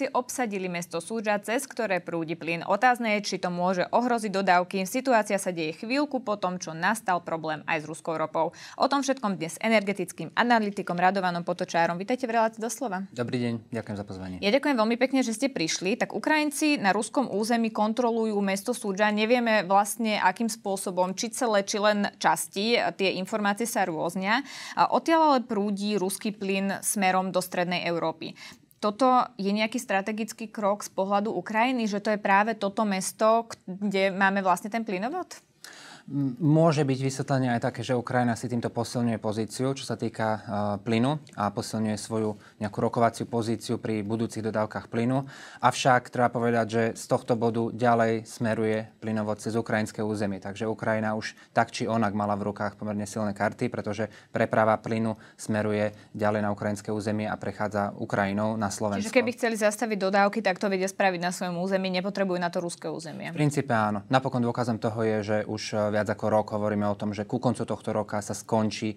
Rusi obsadili mesto Súdža, cez ktoré prúdi plyn. Otázne je, či to môže ohroziť dodávky. Situácia sa deje chvíľku po tom, čo nastal problém aj s ruskou ropou. O tom všetkom dnes energetickým analytikom Radovanom Potočárom. Vítajte v relácii doslova. Dobrý deň, ďakujem za pozvanie. Ja ďakujem veľmi pekne, že ste prišli. Tak Ukrajinci na ruskom území kontrolujú mesto Súdža. Nevieme vlastne, akým spôsobom, či celé, či len časti. Tie informácie sa rôznia. Odtiaľ ale prúdi ruský plyn smerom do Strednej Európy toto je nejaký strategický krok z pohľadu Ukrajiny, že to je práve toto mesto, kde máme vlastne ten plynovod? Môže byť vysvetlenie aj také, že Ukrajina si týmto posilňuje pozíciu, čo sa týka uh, plynu a posilňuje svoju nejakú rokovaciu pozíciu pri budúcich dodávkach plynu. Avšak treba povedať, že z tohto bodu ďalej smeruje plynovod cez ukrajinské územie. Takže Ukrajina už tak či onak mala v rukách pomerne silné karty, pretože preprava plynu smeruje ďalej na ukrajinské územie a prechádza Ukrajinou na Slovensko. Čiže keby chceli zastaviť dodávky, tak to vedia spraviť na svojom území, nepotrebujú na to ruské územie. V princípe áno. Napokon dôkazom toho je, že už e, viac ako rok hovoríme o tom, že ku koncu tohto roka sa skončí e,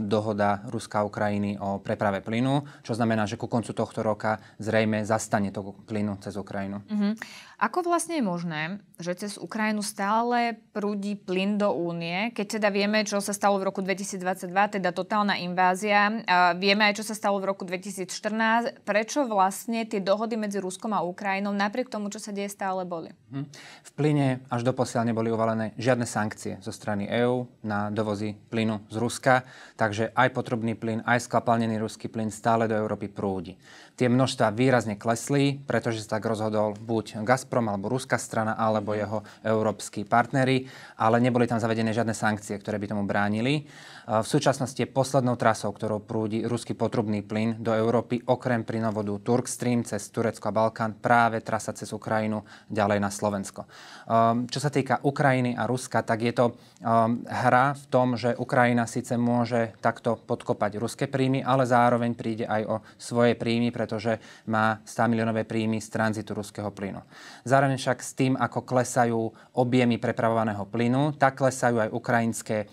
dohoda Ruska a Ukrajiny o preprave plynu, čo znamená, že ku koncu tohto roka zrejme zastane to plynu cez Ukrajinu. Uh-huh. Ako vlastne je možné, že cez Ukrajinu stále prúdi plyn do únie, keď teda vieme, čo sa stalo v roku 2022, teda totálna invázia, a vieme aj, čo sa stalo v roku 2014, prečo vlastne tie dohody medzi Ruskom a Ukrajinou napriek tomu, čo sa deje, stále boli? Uh-huh. V plyne až do posiaľ neboli uvalené žiadne žiadne sankcie zo strany EÚ na dovozy plynu z Ruska, takže aj potrubný plyn, aj skvapalnený ruský plyn stále do Európy prúdi tie množstva výrazne klesli, pretože sa tak rozhodol buď Gazprom alebo ruská strana alebo mhm. jeho európsky partnery, ale neboli tam zavedené žiadne sankcie, ktoré by tomu bránili. V súčasnosti je poslednou trasou, ktorou prúdi ruský potrubný plyn do Európy, okrem plynovodu Turk Stream cez Turecko a Balkán, práve trasa cez Ukrajinu ďalej na Slovensko. Ehm, čo sa týka Ukrajiny a Ruska, tak je to ehm, hra v tom, že Ukrajina síce môže takto podkopať ruské príjmy, ale zároveň príde aj o svoje príjmy, pre pretože má 100 miliónové príjmy z tranzitu ruského plynu. Zároveň však s tým, ako klesajú objemy prepravovaného plynu, tak klesajú aj ukrajinské e,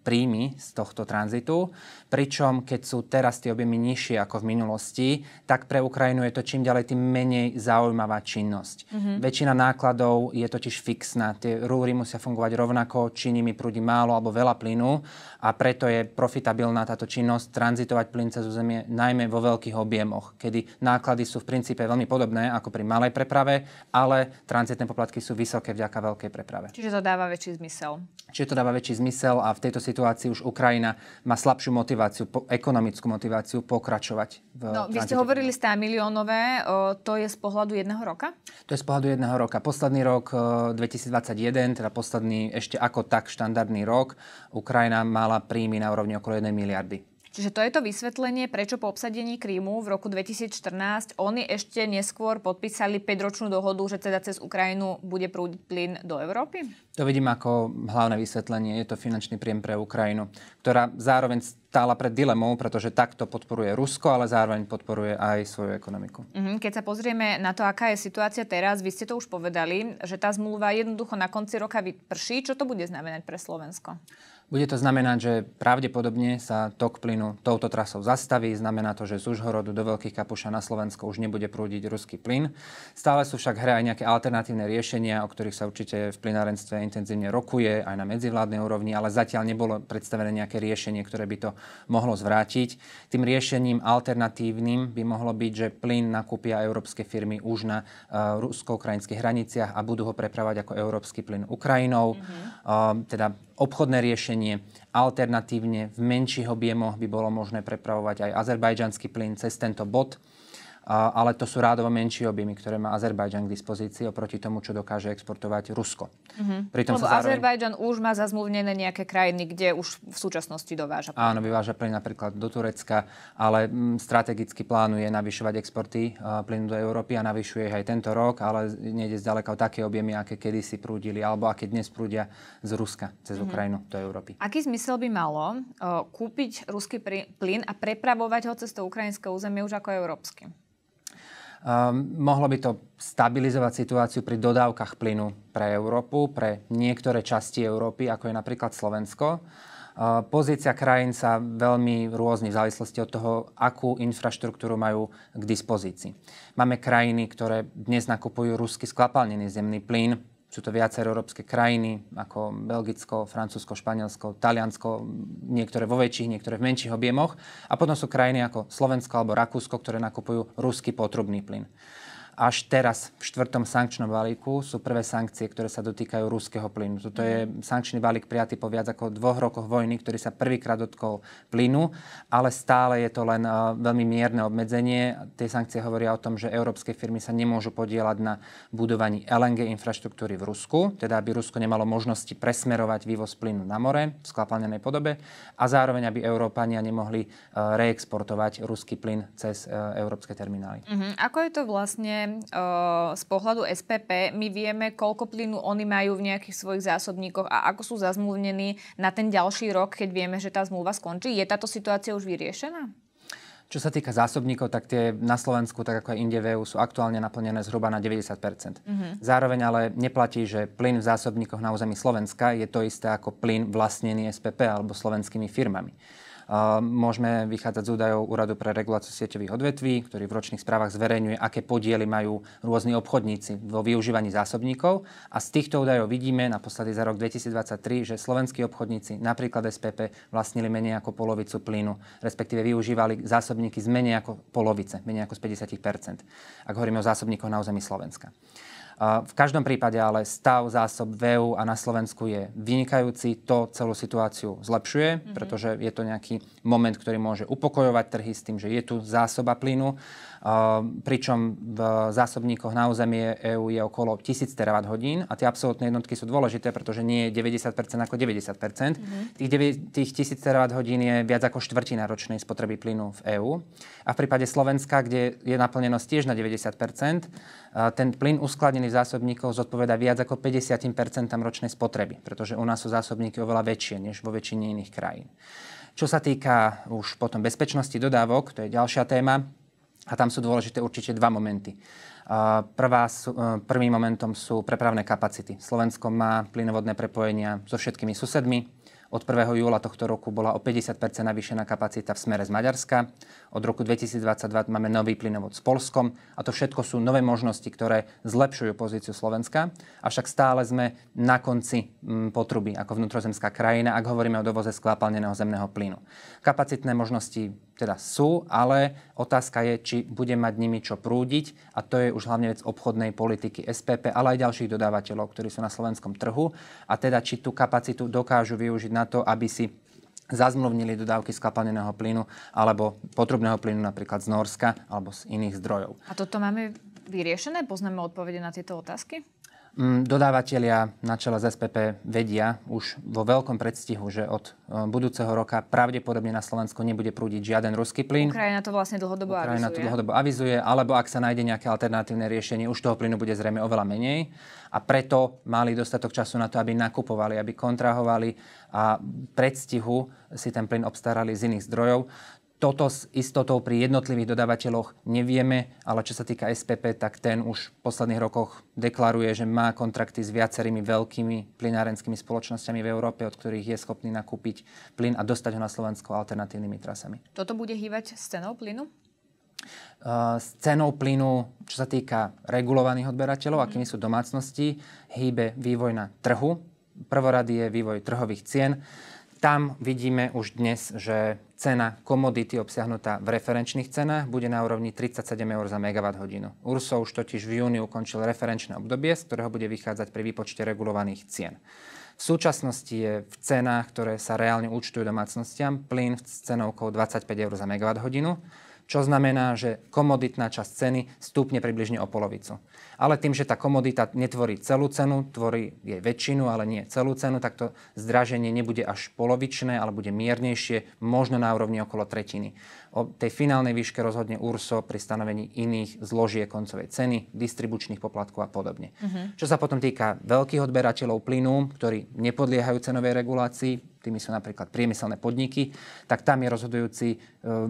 príjmy z tohto tranzitu. Pričom, keď sú teraz tie objemy nižšie ako v minulosti, tak pre Ukrajinu je to čím ďalej tým menej zaujímavá činnosť. Mm-hmm. Väčšina nákladov je totiž fixná. Tie rúry musia fungovať rovnako, či nimi prúdi málo alebo veľa plynu a preto je profitabilná táto činnosť tranzitovať plyn cez územie najmä vo veľkých objemoch, kedy náklady sú v princípe veľmi podobné ako pri malej preprave, ale tranzitné poplatky sú vysoké vďaka veľkej preprave. Čiže to dáva väčší zmysel. Čiže to dáva väčší zmysel a v tejto situácii už Ukrajina má slabšiu motiváciu, po, ekonomickú motiváciu pokračovať. V no, vy ste hovorili 100 miliónové, o, to je z pohľadu jedného roka? To je z pohľadu jedného roka. Posledný rok 2021, teda posledný ešte ako tak štandardný rok, Ukrajina mala príjmy na úrovni okolo 1 miliardy Čiže to je to vysvetlenie, prečo po obsadení Krímu v roku 2014 oni ešte neskôr podpísali 5-ročnú dohodu, že teda cez Ukrajinu bude prúdiť plyn do Európy? To vidím ako hlavné vysvetlenie. Je to finančný príjem pre Ukrajinu, ktorá zároveň stála pred dilemou, pretože takto podporuje Rusko, ale zároveň podporuje aj svoju ekonomiku. Mhm, keď sa pozrieme na to, aká je situácia teraz, vy ste to už povedali, že tá zmluva jednoducho na konci roka vyprší. Čo to bude znamenať pre Slovensko? Bude to znamenať, že pravdepodobne sa tok plynu touto trasou zastaví. Znamená to, že z Užhorodu do Veľkých Kapuša na Slovensko už nebude prúdiť ruský plyn. Stále sú však hre aj nejaké alternatívne riešenia, o ktorých sa určite v plynárenstve intenzívne rokuje, aj na medzivládnej úrovni, ale zatiaľ nebolo predstavené nejaké riešenie, ktoré by to mohlo zvrátiť. Tým riešením alternatívnym by mohlo byť, že plyn nakúpia európske firmy už na uh, rusko-ukrajinských hraniciach a budú ho prepravať ako európsky plyn Ukrajinou. Mm-hmm. Uh, teda obchodné riešenie riešenie. Alternatívne v menších objemoch by bolo možné prepravovať aj azerbajdžanský plyn cez tento bod ale to sú rádovo menšie objemy, ktoré má Azerbajďan k dispozícii oproti tomu, čo dokáže exportovať Rusko. Mm-hmm. Pritom Lebo zároveň... už má zazmluvnené nejaké krajiny, kde už v súčasnosti dováža. Plyn. Áno, vyváža plyn napríklad do Turecka, ale mm, strategicky plánuje navyšovať exporty plynu do Európy a navyšuje ich aj tento rok, ale nejde zďaleka o také objemy, aké kedysi prúdili alebo aké dnes prúdia z Ruska cez mm-hmm. Ukrajinu do Európy. Aký zmysel by malo kúpiť ruský plyn a prepravovať ho cez to ukrajinské územie už ako európsky? Ehm, mohlo by to stabilizovať situáciu pri dodávkach plynu pre Európu, pre niektoré časti Európy, ako je napríklad Slovensko. Ehm, pozícia krajín sa veľmi rôzne v závislosti od toho, akú infraštruktúru majú k dispozícii. Máme krajiny, ktoré dnes nakupujú rusky skvapalnený zemný plyn, sú to viaceré európske krajiny, ako Belgicko, Francúzsko, Španielsko, Taliansko, niektoré vo väčších, niektoré v menších objemoch. A potom sú krajiny ako Slovensko alebo Rakúsko, ktoré nakupujú ruský potrubný plyn až teraz v štvrtom sankčnom balíku sú prvé sankcie, ktoré sa dotýkajú ruského plynu. Toto je mm. sankčný balík prijatý po viac ako dvoch rokoch vojny, ktorý sa prvýkrát dotkol plynu, ale stále je to len veľmi mierne obmedzenie. Tie sankcie hovoria o tom, že európske firmy sa nemôžu podielať na budovaní LNG infraštruktúry v Rusku, teda aby Rusko nemalo možnosti presmerovať vývoz plynu na more v sklapanenej podobe a zároveň, aby Európania nemohli reexportovať ruský plyn cez e, európske terminály. Uh-huh. Ako je to vlastne z pohľadu SPP my vieme, koľko plynu oni majú v nejakých svojich zásobníkoch a ako sú zazmluvnení na ten ďalší rok, keď vieme, že tá zmluva skončí. Je táto situácia už vyriešená? Čo sa týka zásobníkov, tak tie na Slovensku, tak ako aj inde v EU, sú aktuálne naplnené zhruba na 90 mm-hmm. Zároveň ale neplatí, že plyn v zásobníkoch na území Slovenska je to isté ako plyn vlastnený SPP alebo slovenskými firmami. Môžeme vychádzať z údajov Úradu pre reguláciu sieťových odvetví, ktorý v ročných správach zverejňuje, aké podiely majú rôzni obchodníci vo využívaní zásobníkov. A z týchto údajov vidíme naposledy za rok 2023, že slovenskí obchodníci, napríklad SPP, vlastnili menej ako polovicu plynu, respektíve využívali zásobníky z menej ako polovice, menej ako z 50 Ak hovoríme o zásobníkoch na území Slovenska. V každom prípade ale stav zásob VEU a na Slovensku je vynikajúci. To celú situáciu zlepšuje, mhm. pretože je to nejaký moment, ktorý môže upokojovať trhy s tým, že je tu zásoba plynu pričom v zásobníkoch na územie EÚ je okolo 1000 terawatt hodín a tie absolútne jednotky sú dôležité, pretože nie je 90% ako 90%. Mm-hmm. Tých, 9, tých 1000 terawatt hodín je viac ako štvrtina ročnej spotreby plynu v EÚ. A v prípade Slovenska, kde je naplnenosť tiež na 90%, ten plyn uskladnený v zásobníkoch zodpoveda viac ako 50% ročnej spotreby, pretože u nás sú zásobníky oveľa väčšie než vo väčšine iných krajín. Čo sa týka už potom bezpečnosti dodávok, to je ďalšia téma, a tam sú dôležité určite dva momenty. Prvá, e, prvým momentom sú prepravné kapacity. Slovensko má plynovodné prepojenia so všetkými susedmi. Od 1. júla tohto roku bola o 50 navýšená kapacita v smere z Maďarska. Od roku 2022 máme nový plynovod s Polskom a to všetko sú nové možnosti, ktoré zlepšujú pozíciu Slovenska. Avšak stále sme na konci mm, potruby ako vnútrozemská krajina, ak hovoríme o dovoze skvapalneného zemného plynu. Kapacitné možnosti teda sú, ale otázka je, či bude mať nimi čo prúdiť a to je už hlavne vec obchodnej politiky SPP, ale aj ďalších dodávateľov, ktorí sú na slovenskom trhu a teda či tú kapacitu dokážu využiť na to, aby si zazmluvnili dodávky skapalneného plynu alebo potrubného plynu napríklad z Norska alebo z iných zdrojov. A toto máme vyriešené? Poznáme odpovede na tieto otázky? Mm, Dodávateľia na čele z SPP vedia už vo veľkom predstihu, že od e, budúceho roka pravdepodobne na Slovensko nebude prúdiť žiaden ruský plyn. Ukrajina to vlastne dlhodobo Ukrajina avizuje. to dlhodobo avizuje, alebo ak sa nájde nejaké alternatívne riešenie, už toho plynu bude zrejme oveľa menej. A preto mali dostatok času na to, aby nakupovali, aby kontrahovali a predstihu si ten plyn obstarali z iných zdrojov. Toto s istotou pri jednotlivých dodávateľoch nevieme, ale čo sa týka SPP, tak ten už v posledných rokoch deklaruje, že má kontrakty s viacerými veľkými plynárenskými spoločnosťami v Európe, od ktorých je schopný nakúpiť plyn a dostať ho na Slovensko alternatívnymi trasami. Toto bude hývať s cenou plynu? S cenou plynu, čo sa týka regulovaných odberateľov, mhm. akými sú domácnosti, hýbe vývoj na trhu. Prvorady je vývoj trhových cien tam vidíme už dnes, že cena komodity obsiahnutá v referenčných cenách bude na úrovni 37 eur za megawatt hodinu. URSO už totiž v júni ukončil referenčné obdobie, z ktorého bude vychádzať pri výpočte regulovaných cien. V súčasnosti je v cenách, ktoré sa reálne účtujú domácnostiam, plyn s okolo 25 eur za megawatt hodinu čo znamená, že komoditná časť ceny stúpne približne o polovicu. Ale tým, že tá komodita netvorí celú cenu, tvorí jej väčšinu, ale nie celú cenu, tak to zdraženie nebude až polovičné, ale bude miernejšie, možno na úrovni okolo tretiny. O tej finálnej výške rozhodne URSO pri stanovení iných zložiek koncovej ceny, distribučných poplatkov a podobne. Uh-huh. Čo sa potom týka veľkých odberateľov plynu, ktorí nepodliehajú cenovej regulácii, tými sú napríklad priemyselné podniky, tak tam je rozhodujúci e,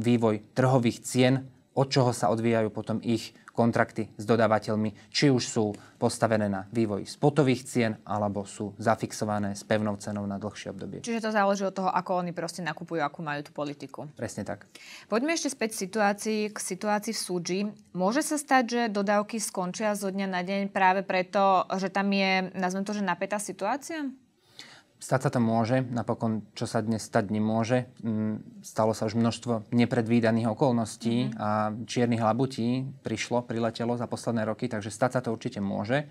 vývoj trhových cien, od čoho sa odvíjajú potom ich kontrakty s dodávateľmi, či už sú postavené na vývoji spotových cien, alebo sú zafixované s pevnou cenou na dlhšie obdobie. Čiže to záleží od toho, ako oni proste nakupujú, akú majú tú politiku. Presne tak. Poďme ešte späť situácii, k situácii v Súdži. Môže sa stať, že dodávky skončia zo dňa na deň práve preto, že tam je, nazvem to, že napätá situácia? Stať sa to môže, napokon čo sa dnes stať nemôže. Mm, stalo sa už množstvo nepredvídaných okolností mm-hmm. a čiernych labutí prišlo, priletelo za posledné roky, takže stať sa to určite môže.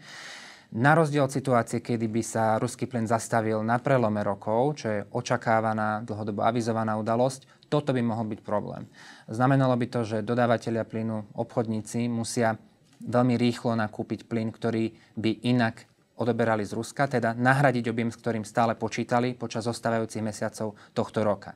Na rozdiel od situácie, kedy by sa ruský plyn zastavil na prelome rokov, čo je očakávaná, dlhodobo avizovaná udalosť, toto by mohol byť problém. Znamenalo by to, že dodávateľia plynu, obchodníci musia veľmi rýchlo nakúpiť plyn, ktorý by inak odoberali z Ruska, teda nahradiť objem, s ktorým stále počítali počas zostávajúcich mesiacov tohto roka.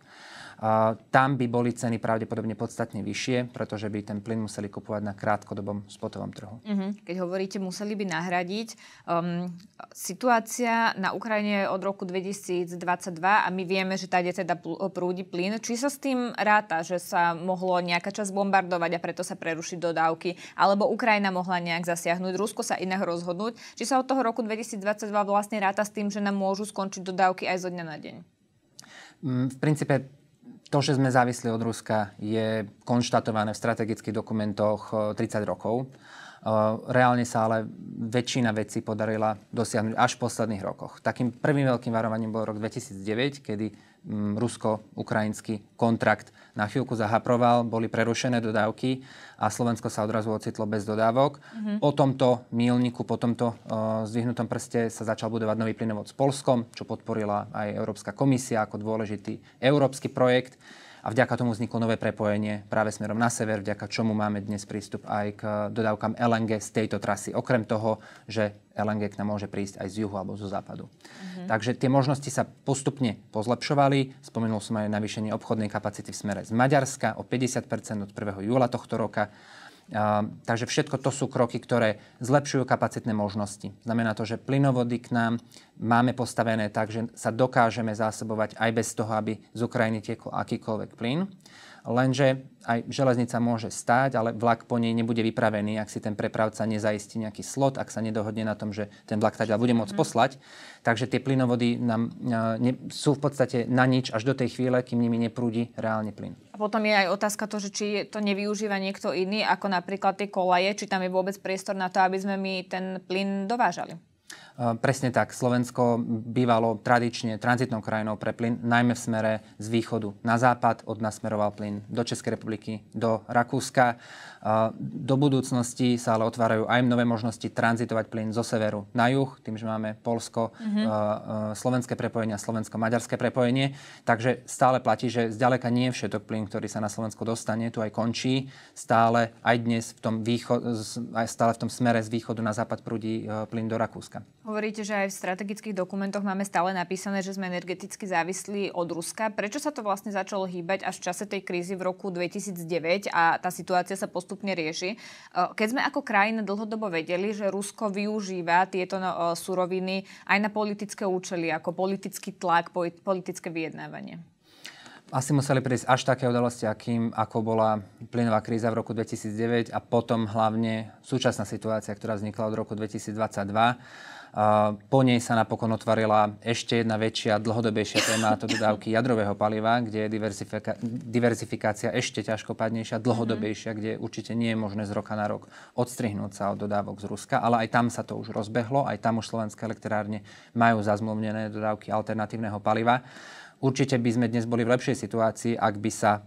Tam by boli ceny pravdepodobne podstatne vyššie, pretože by ten plyn museli kupovať na krátkodobom spotovom trhu. Mm-hmm. Keď hovoríte, museli by nahradiť. Um, situácia na Ukrajine od roku 2022 a my vieme, že tady teda prúdi plyn. Či sa s tým ráta, že sa mohlo nejaká časť bombardovať a preto sa prerušiť dodávky, alebo Ukrajina mohla nejak zasiahnuť, Rusko sa inak rozhodnúť. Či sa od toho roku 2022 vlastne ráta s tým, že nám môžu skončiť dodávky aj zo dňa na deň? Mm, v princípe to, že sme závisli od Ruska, je konštatované v strategických dokumentoch 30 eh, rokov. Eh, reálne sa ale väčšina vecí podarila dosiahnuť až v posledných rokoch. Takým prvým veľkým varovaním bol rok 2009, kedy rusko-ukrajinský kontrakt na chvíľku zahaproval, boli prerušené dodávky a Slovensko sa odrazu ocitlo bez dodávok. Mm-hmm. Po tomto mílniku, e, po tomto uh, zvyhnutom prste sa začal budovať nový plynovod s Polskom, čo podporila aj Európska komisia ako dôležitý európsky projekt a vďaka tomu vzniklo nové prepojenie práve smerom na sever, vďaka čomu máme dnes prístup aj k dodávkam LNG z tejto trasy. Okrem toho, že LNG k nám môže prísť aj z juhu alebo zo západu. Mm-hmm. Takže tie možnosti sa postupne pozlepšovali. Spomenul som aj navýšenie obchodnej kapacity v smere z Maďarska o 50 od 1. júla tohto roka takže všetko to sú kroky, ktoré zlepšujú kapacitné možnosti. Znamená to, že plynovody k nám máme postavené tak, že sa dokážeme zásobovať aj bez toho, aby z Ukrajiny tiekol akýkoľvek plyn lenže aj železnica môže stáť, ale vlak po nej nebude vypravený, ak si ten prepravca nezaistí nejaký slot, ak sa nedohodne na tom, že ten vlak teda bude môcť mhm. poslať. Takže tie plynovody nám, e, ne, sú v podstate na nič až do tej chvíle, kým nimi neprúdi reálne plyn. A potom je aj otázka to, že či to nevyužíva niekto iný, ako napríklad tie kolaje, či tam je vôbec priestor na to, aby sme my ten plyn dovážali. Presne tak, Slovensko bývalo tradične tranzitnou krajinou pre plyn, najmä v smere z východu na západ, od nás smeroval plyn do Českej republiky, do Rakúska. Do budúcnosti sa ale otvárajú aj nové možnosti tranzitovať plyn zo severu na juh, tým, že máme Polsko, mm-hmm. slovenské prepojenie a slovensko-maďarské prepojenie. Takže stále platí, že zďaleka nie všetok plyn, ktorý sa na Slovensko dostane, tu aj končí. Stále aj dnes v tom, východ, aj stále v tom smere z východu na západ prúdi e, plyn do Rakúska. Hovoríte, že aj v strategických dokumentoch máme stále napísané, že sme energeticky závislí od Ruska. Prečo sa to vlastne začalo hýbať až v čase tej krízy v roku 2009 a tá situácia sa postupne postupne rieši. E, keď sme ako krajina dlhodobo vedeli, že Rusko využíva tieto no, e, suroviny aj na politické účely, ako politický tlak, politické vyjednávanie? asi museli prísť až také udalosti, akým, ako bola plynová kríza v roku 2009 a potom hlavne súčasná situácia, ktorá vznikla od roku 2022 po nej sa napokon otvorila ešte jedna väčšia, dlhodobejšia téma, to dodávky jadrového paliva, kde je diversifika- diversifikácia ešte ťažkopadnejšia, mhm. dlhodobejšia, kde určite nie je možné z roka na rok odstrihnúť sa od dodávok z Ruska, ale aj tam sa to už rozbehlo, aj tam už slovenské elektrárne majú zazmluvnené dodávky alternatívneho paliva. Určite by sme dnes boli v lepšej situácii, ak by sa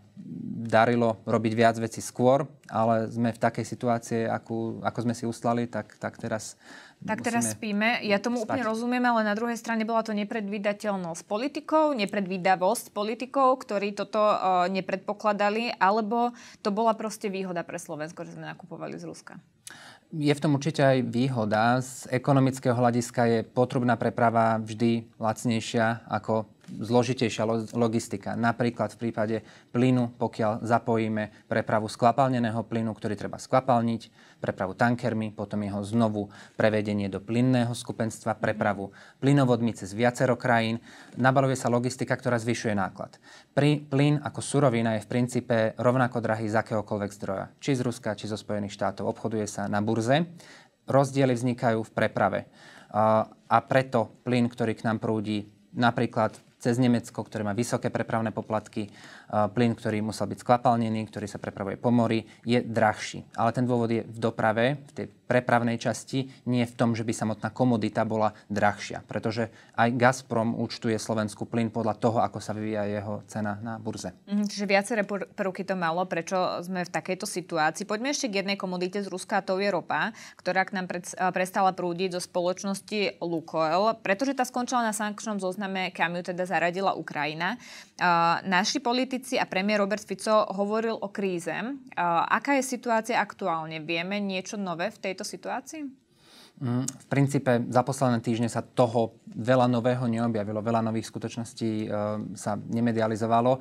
darilo robiť viac veci skôr, ale sme v takej situácii, ako sme si uslali, tak, tak teraz tak musíme teraz spíme. Ja tomu spať. úplne rozumiem, ale na druhej strane bola to nepredvídateľnosť politikov, nepredvídavosť politikov, ktorí toto uh, nepredpokladali, alebo to bola proste výhoda pre Slovensko, že sme nakupovali z Ruska. Je v tom určite aj výhoda. Z ekonomického hľadiska je potrubná preprava vždy lacnejšia ako zložitejšia logistika. Napríklad v prípade plynu, pokiaľ zapojíme prepravu sklapalneného plynu, ktorý treba skvapalniť, prepravu tankermi, potom jeho znovu prevedenie do plynného skupenstva, prepravu plynovodmi cez viacero krajín, nabaluje sa logistika, ktorá zvyšuje náklad. Pri plyn ako surovina je v princípe rovnako drahý z akéhokoľvek zdroja, či z Ruska, či zo Spojených štátov. Obchoduje sa na burze. Rozdiely vznikajú v preprave. A preto plyn, ktorý k nám prúdi napríklad cez Nemecko, ktoré má vysoké prepravné poplatky plyn, ktorý musel byť skvapalnený, ktorý sa prepravuje po mori, je drahší. Ale ten dôvod je v doprave, v tej prepravnej časti, nie v tom, že by samotná komodita bola drahšia. Pretože aj Gazprom účtuje Slovensku plyn podľa toho, ako sa vyvíja jeho cena na burze. Mm, čiže viaceré prvky to malo, prečo sme v takejto situácii. Poďme ešte k jednej komodite z Ruska, a to je ropa, ktorá k nám prestala prúdiť zo spoločnosti Lukoil, pretože tá skončila na sankčnom zozname, kam ju teda zaradila Ukrajina. Naši politi- politici a premiér Robert Fico hovoril o kríze. Aká je situácia aktuálne? Vieme niečo nové v tejto situácii? Mm, v princípe za posledné týždne sa toho veľa nového neobjavilo, veľa nových skutočností e, sa nemedializovalo.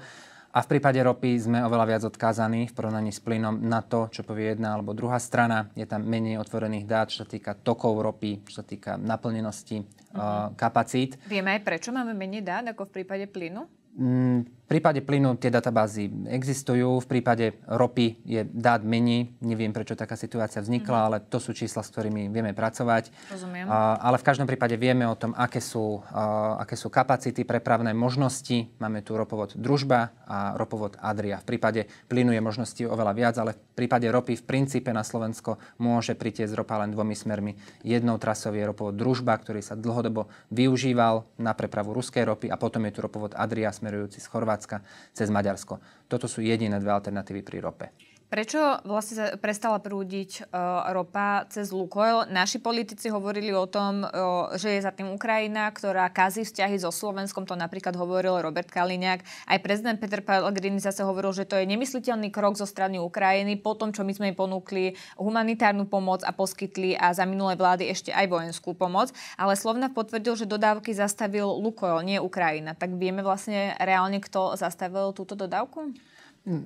A v prípade ropy sme oveľa viac odkázaní v porovnaní s plynom na to, čo povie jedna alebo druhá strana. Je tam menej otvorených dát, čo sa týka tokov ropy, čo sa týka naplnenosti mm-hmm. uh, kapacít. Vieme aj prečo máme menej dát ako v prípade plynu? Mm, v prípade plynu tie databázy existujú, v prípade ropy je dát menej. Neviem, prečo taká situácia vznikla, mm. ale to sú čísla, s ktorými vieme pracovať. Rozumiem. A, ale v každom prípade vieme o tom, aké sú, a, aké sú kapacity, prepravné možnosti. Máme tu ropovod Družba a ropovod Adria. V prípade plynu je možností oveľa viac, ale v prípade ropy v princípe na Slovensko môže pritiesť ropa len dvomi smermi. Jednou trasou je ropovod Družba, ktorý sa dlhodobo využíval na prepravu ruskej ropy a potom je tu ropovod Adria smerujúci z Chorvátska Chorvátska cez Maďarsko. Toto sú jediné dve alternatívy pri rope. Prečo vlastne prestala prúdiť uh, ropa cez Lukoil? Naši politici hovorili o tom, uh, že je za tým Ukrajina, ktorá kazí vzťahy so Slovenskom, to napríklad hovoril Robert Kaliňák. Aj prezident Peter Pellegrini zase hovoril, že to je nemysliteľný krok zo strany Ukrajiny po tom, čo my sme im ponúkli humanitárnu pomoc a poskytli a za minulé vlády ešte aj vojenskú pomoc. Ale Slovna potvrdil, že dodávky zastavil Lukoil, nie Ukrajina. Tak vieme vlastne reálne, kto zastavil túto dodávku?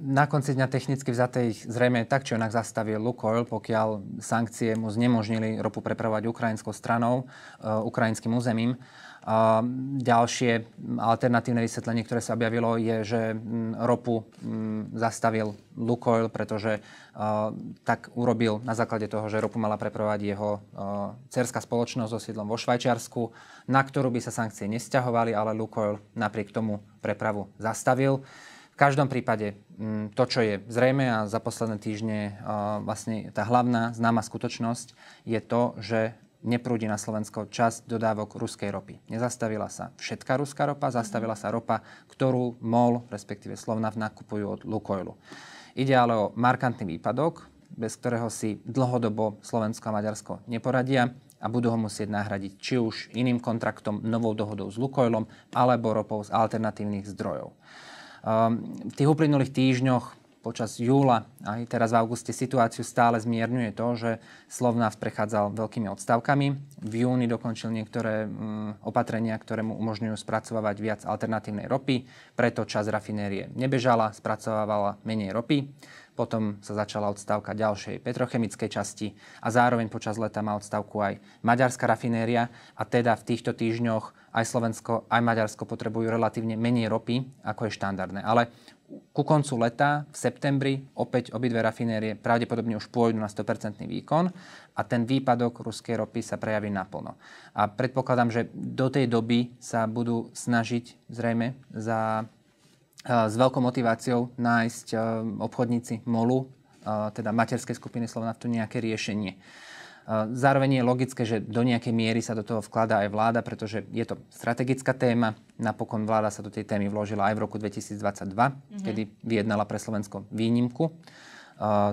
Na konci dňa technicky vzaté ich zrejme tak či onak zastavil Lukoil, pokiaľ sankcie mu znemožnili ropu prepravovať ukrajinskou stranou, eh, ukrajinským územím. ďalšie alternatívne vysvetlenie, ktoré sa objavilo, je, že mm, ropu mm, zastavil Lukoil, pretože eh, tak urobil na základe toho, že ropu mala prepravovať jeho eh, cerská spoločnosť so sídlom vo Švajčiarsku, na ktorú by sa sankcie nesťahovali, ale Lukoil napriek tomu prepravu zastavil každom prípade mm, to, čo je zrejme a za posledné týždne vlastne tá hlavná známa skutočnosť je to, že neprúdi na Slovensko časť dodávok ruskej ropy. Nezastavila sa všetká ruská ropa, zastavila sa ropa, ktorú MOL, respektíve Slovnav, nakupujú od Lukoilu. Ide ale o markantný výpadok, bez ktorého si dlhodobo Slovensko a Maďarsko neporadia a budú ho musieť nahradiť či už iným kontraktom, novou dohodou s Lukoilom alebo ropou z alternatívnych zdrojov. Ehm, v tých uplynulých týždňoch počas júla aj teraz v auguste situáciu stále zmierňuje to, že Slovnaft prechádzal veľkými odstavkami. V júni dokončil niektoré mm, opatrenia, ktoré mu umožňujú spracovávať viac alternatívnej ropy, preto čas rafinérie nebežala, spracovávala menej ropy. Potom sa začala odstavka ďalšej petrochemickej časti a zároveň počas leta má odstavku aj maďarská rafinéria a teda v týchto týždňoch aj Slovensko, aj Maďarsko potrebujú relatívne menej ropy, ako je štandardné. Ale ku koncu leta, v septembri, opäť obidve rafinérie pravdepodobne už pôjdu na 100% výkon a ten výpadok ruskej ropy sa prejaví naplno. A predpokladám, že do tej doby sa budú snažiť zrejme za, e, s veľkou motiváciou nájsť e, obchodníci MOLu, e, teda materskej skupiny Slovnaftu, nejaké riešenie. Zároveň je logické, že do nejakej miery sa do toho vkladá aj vláda, pretože je to strategická téma. Napokon vláda sa do tej témy vložila aj v roku 2022, mm-hmm. kedy vyjednala pre Slovensko výnimku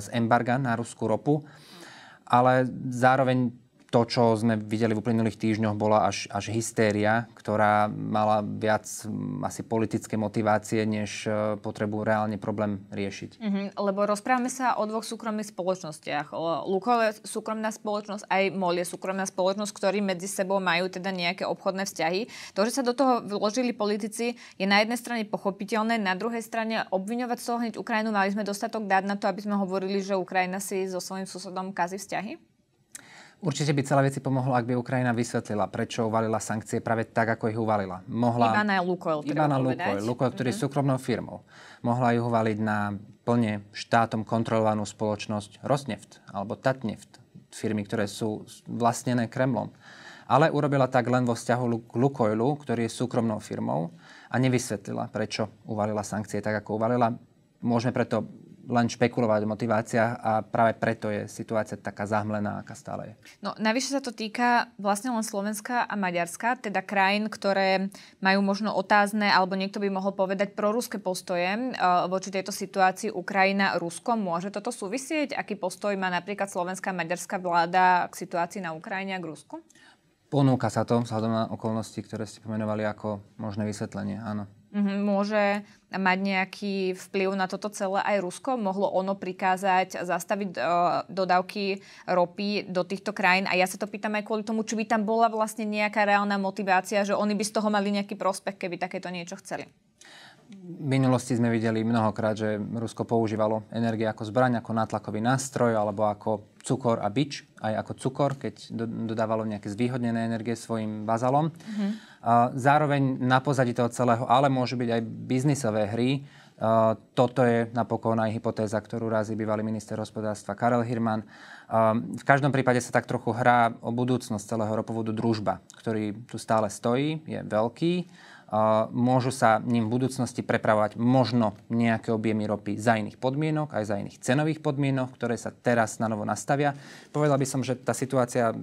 z embarga na ruskú ropu. Ale zároveň to, čo sme videli v uplynulých týždňoch, bola až, až hystéria, ktorá mala viac mm, asi politické motivácie, než e, potrebu reálne problém riešiť. Mm-hmm, lebo rozprávame sa o dvoch súkromných spoločnostiach. Lukol je súkromná spoločnosť, aj MOL je súkromná spoločnosť, ktorí medzi sebou majú teda nejaké obchodné vzťahy. To, že sa do toho vložili politici, je na jednej strane pochopiteľné, na druhej strane obviňovať z toho hneď Ukrajinu, mali sme dostatok dát na to, aby sme hovorili, že Ukrajina si so svojím susedom kazí vzťahy? Určite by celé veci pomohlo, ak by Ukrajina vysvetlila, prečo uvalila sankcie práve tak, ako ich uvalila. Mohla, Ivana Lukoil, iba Ivana Lukoil, Lukoil, ktorý mm-hmm. je mhm. súkromnou firmou. Mohla ju uvaliť na plne štátom kontrolovanú spoločnosť Rosneft alebo Tatneft, firmy, ktoré sú vlastnené Kremlom. Ale urobila tak len vo vzťahu k Lukoilu, ktorý je súkromnou firmou a nevysvetlila, prečo uvalila sankcie tak, ako uvalila. Môžeme preto len špekulovať o motiváciách a práve preto je situácia taká zahmlená, aká stále je. No, navyše sa to týka vlastne len Slovenska a Maďarska, teda krajín, ktoré majú možno otázne, alebo niekto by mohol povedať proruské postoje eh, voči tejto situácii Ukrajina, Rusko. Môže toto súvisieť? Aký postoj má napríklad slovenská a maďarská vláda k situácii na Ukrajine a k Rusku? Ponúka sa to vzhľadom na okolnosti, ktoré ste pomenovali ako možné vysvetlenie, áno. Mhm, môže mať nejaký vplyv na toto celé aj Rusko? Mohlo ono prikázať zastaviť e, dodávky ropy do týchto krajín? A ja sa to pýtam aj kvôli tomu, či by tam bola vlastne nejaká reálna motivácia, že oni by z toho mali nejaký prospech, keby takéto niečo chceli v minulosti sme videli mnohokrát, že Rusko používalo energie ako zbraň, ako nátlakový nástroj, alebo ako cukor a bič, aj ako cukor, keď dodávalo nejaké zvýhodnené energie svojim vazalom. Mm-hmm. A zároveň na pozadí toho celého, ale môžu byť aj biznisové hry. toto je napokon aj hypotéza, ktorú razí bývalý minister hospodárstva Karel Hirman. V každom prípade sa tak trochu hrá o budúcnosť celého ropovodu Družba, ktorý tu stále stojí, je veľký môžu sa ním v budúcnosti prepravovať možno nejaké objemy ropy za iných podmienok, aj za iných cenových podmienok, ktoré sa teraz na novo nastavia. Povedal by som, že tá situácia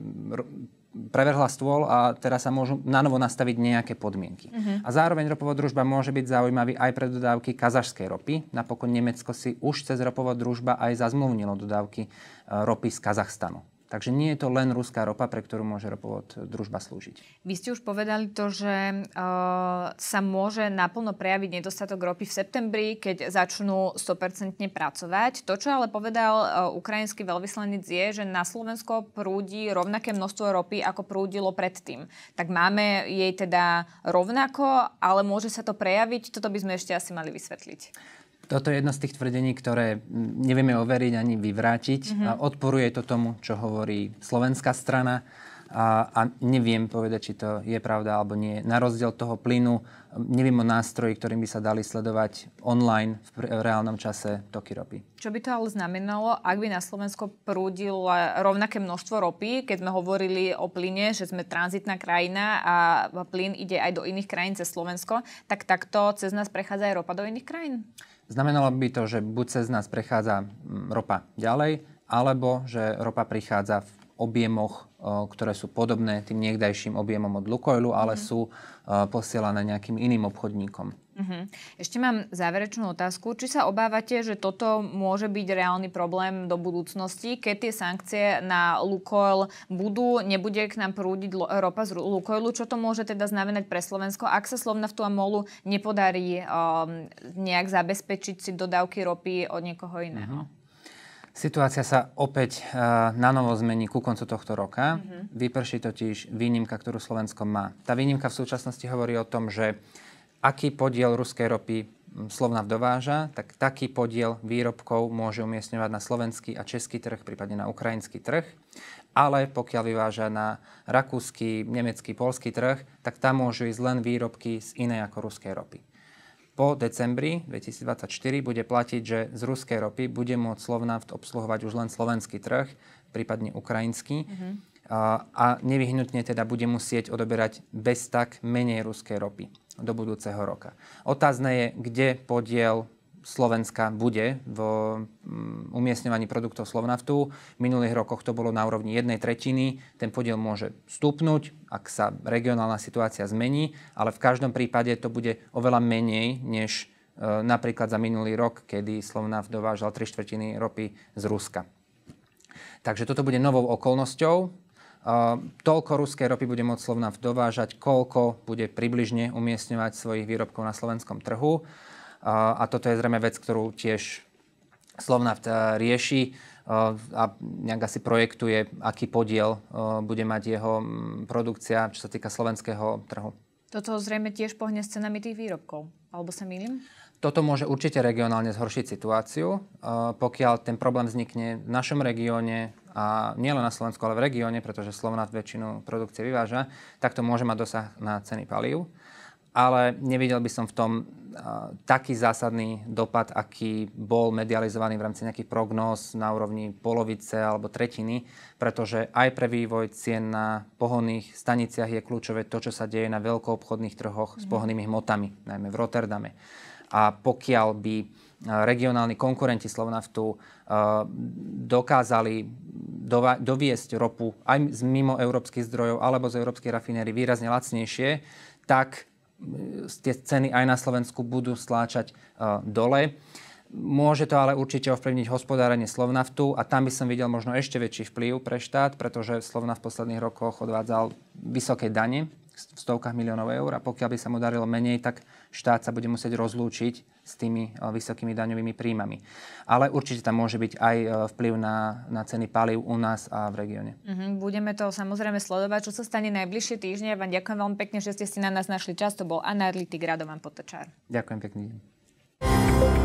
prevrhla stôl a teraz sa môžu na novo nastaviť nejaké podmienky. Uh-huh. A zároveň ropová družba môže byť zaujímavý aj pre dodávky kazašskej ropy. Napokon Nemecko si už cez ropová družba aj zazmluvnilo dodávky e, ropy z Kazachstanu. Takže nie je to len ruská ropa, pre ktorú môže ropovod e, družba slúžiť. Vy ste už povedali to, že e, sa môže naplno prejaviť nedostatok ropy v septembri, keď začnú 100% pracovať. To, čo ale povedal e, ukrajinský veľvyslanec je, že na Slovensko prúdi rovnaké množstvo ropy, ako prúdilo predtým. Tak máme jej teda rovnako, ale môže sa to prejaviť? Toto by sme ešte asi mali vysvetliť. Toto je jedno z tých tvrdení, ktoré nevieme overiť ani vyvrátiť. Mm-hmm. odporuje to tomu, čo hovorí slovenská strana. A, a neviem povedať, či to je pravda alebo nie. Na rozdiel toho plynu, neviem o nástroji, ktorým by sa dali sledovať online v, pr- v reálnom čase toky ropy. Čo by to ale znamenalo, ak by na Slovensko prúdil rovnaké množstvo ropy, keď sme hovorili o plyne, že sme tranzitná krajina a plyn ide aj do iných krajín cez Slovensko, tak takto cez nás prechádza aj ropa do iných krajín? Znamenalo by to, že buď cez nás prechádza ropa ďalej, alebo že ropa prichádza v objemoch, e, ktoré sú podobné tým niekdajším objemom od Lukoilu, ale mm. sú e, posielané nejakým iným obchodníkom. Uh-huh. Ešte mám záverečnú otázku. Či sa obávate, že toto môže byť reálny problém do budúcnosti, keď tie sankcie na Lukoil budú, nebude k nám prúdiť ropa z Lukoilu? Čo to môže teda znamenať pre Slovensko, ak sa Slovnaftu a MOLu nepodarí um, nejak zabezpečiť si dodávky ropy od niekoho iného? Uh-huh. Situácia sa opäť uh, na novo zmení ku koncu tohto roka. Mm-hmm. Uh-huh. Vyprší totiž výnimka, ktorú Slovensko má. Tá výnimka v súčasnosti hovorí o tom, že uh, aký podiel ruskej ropy Slovna dováža, tak taký podiel výrobkov môže umiestňovať na slovenský a český trh, prípadne na ukrajinský trh. Ale pokiaľ vyváža na rakúsky, nemecký, polský trh, tak tam môžu ísť len výrobky z inej ako ruskej ropy. Po decembri 2024 bude platiť, že z ruskej ropy bude môcť Slovnaft obsluhovať už len slovenský trh, prípadne ukrajinský. Mm-hmm. A, a nevyhnutne teda bude musieť odoberať bez tak menej ruskej ropy do budúceho roka. Otázne je, kde podiel Slovenska bude v mm, umiestňovaní produktov Slovnaftu. V minulých rokoch to bolo na úrovni jednej tretiny. Ten podiel môže stúpnuť, ak sa regionálna situácia zmení, ale v každom prípade to bude oveľa menej, než e, napríklad za minulý rok, kedy Slovnaft dovážal tri štvrtiny ropy z Ruska. Takže toto bude novou okolnosťou, Ehm, toľko ruskej ropy bude môcť slovna dovážať, koľko bude približne umiestňovať svojich výrobkov na slovenskom trhu. Ehm, a toto je zrejme vec, ktorú tiež slovna e, rieši ehm, a nejak asi projektuje, aký podiel e, bude mať jeho produkcia, čo sa týka slovenského trhu. Toto zrejme tiež pohne s cenami tých výrobkov, alebo sa mýlim? Toto môže určite regionálne zhoršiť situáciu, pokiaľ ten problém vznikne v našom regióne, a nielen na Slovensku, ale v regióne, pretože slovna väčšinu produkcie vyváža, tak to môže mať dosah na ceny palív. Ale nevidel by som v tom uh, taký zásadný dopad, aký bol medializovaný v rámci nejakých prognóz na úrovni polovice alebo tretiny, pretože aj pre vývoj cien na pohonných staniciach je kľúčové to, čo sa deje na veľkoobchodných trhoch mm. s mhm. pohonnými hmotami, najmä v Rotterdame. A pokiaľ by regionálni konkurenti Slovnaftu eh, dokázali doviesť ropu aj z mimo európskych zdrojov alebo z európskej rafinéry výrazne lacnejšie, tak eh, tie ceny aj na Slovensku budú sláčať eh, dole. Môže to ale určite ovplyvniť hospodárenie Slovnaftu a tam by som videl možno ešte väčší vplyv pre štát, pretože Slovnaft v posledných rokoch odvádzal vysoké dane v stovkách miliónov eur a pokiaľ by sa mu darilo menej, tak štát sa bude musieť rozlúčiť s tými e, vysokými daňovými príjmami. Ale určite tam môže byť aj e, vplyv na, na ceny palív u nás a v regióne. Mm-hmm. Budeme to samozrejme sledovať, čo sa stane najbližšie týždne. Ja vám ďakujem veľmi pekne, že ste si na nás našli čas. To bol analytik Radovan Potočár. Ďakujem thank you